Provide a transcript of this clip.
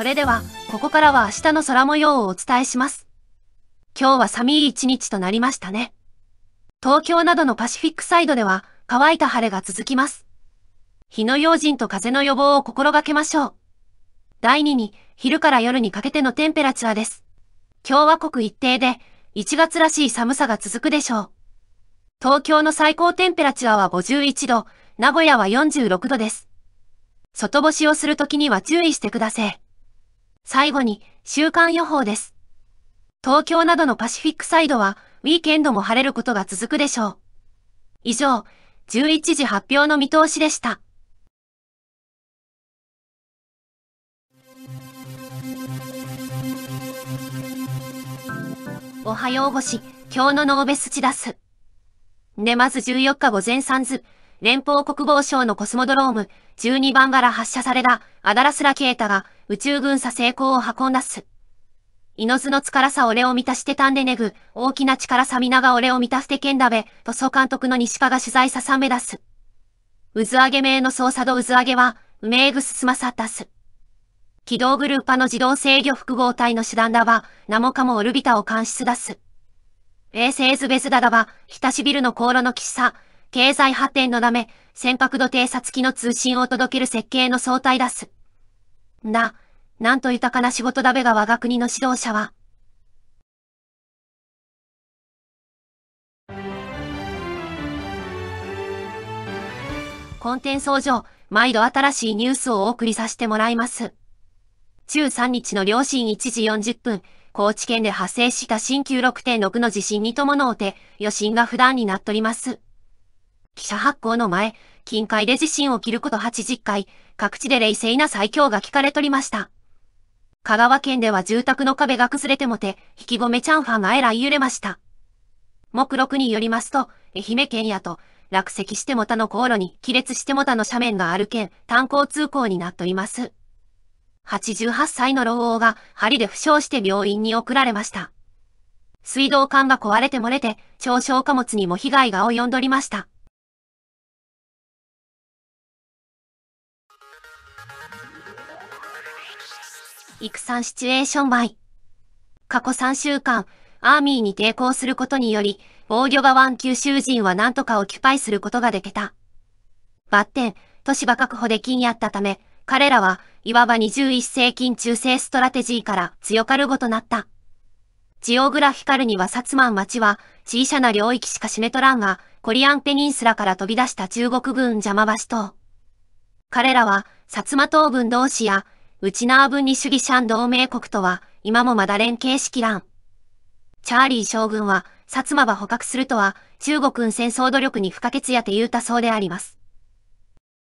それでは、ここからは明日の空模様をお伝えします。今日は寒い一日となりましたね。東京などのパシフィックサイドでは、乾いた晴れが続きます。火の用心と風の予防を心がけましょう。第2に、昼から夜にかけてのテンペラチュアです。共和国一定で、1月らしい寒さが続くでしょう。東京の最高テンペラチュアは51度、名古屋は46度です。外干しをするときには注意してください。最後に、週間予報です。東京などのパシフィックサイドは、ウィーケンドも晴れることが続くでしょう。以上、11時発表の見通しでした。おはようごし、今日のノーベスチダス。で、まず14日午前3時。連邦国防省のコスモドローム12番から発射されたアダラスラケータが宇宙軍査成功を運んだす。イノズの力さ俺を満たしてたんでねぐ、大きな力さ皆が俺を満たしてけんだべ、塗装監督の西川が取材ささめ出す。渦上げ名の操作度渦上げは、うめえぐすすまさったす。機動グルーパの自動制御複合体の手段だば、ナモカもオルビタを監視すだす。衛星ズベズダだば、ひたしビルの航路の喫茶、経済発展のため、船舶度偵察機の通信を届ける設計の相対出す。な、なんと豊かな仕事だべが我が国の指導者は。コンテンツ相毎度新しいニュースをお送りさせてもらいます。中3日の両親1時40分、高知県で発生した新旧6.6の地震に伴うて、余震が普段になっとります。記者発行の前、近海で地震を切ること80回、各地で冷静な最強が聞かれとりました。香川県では住宅の壁が崩れてもて、引き込めちゃんファンがえらい揺れました。目録によりますと、愛媛県やと、落石してもたの航路に亀裂してもたの斜面がある県、炭鉱通行になっとります。88歳の老王が針で負傷して病院に送られました。水道管が壊れて漏れて、超小貨物にも被害が及んどりました。戦シチュエーションバイ。過去3週間、アーミーに抵抗することにより、防御側湾九州人は何とかオキュパイすることができた。バッテン、都市場確保できんやったため、彼らは、いわば21世紀中世ストラテジーから強かるごとなった。ジオグラフィカルには薩摩町は、小さな領域しか占めとらんが、コリアンペニンスラから飛び出した中国軍邪魔橋と。彼らは、薩摩東軍同士や、内縄分離主義者同盟国とは、今もまだ連携しきらん。チャーリー将軍は、薩摩は捕獲するとは、中国軍戦争努力に不可欠やて言うたそうであります。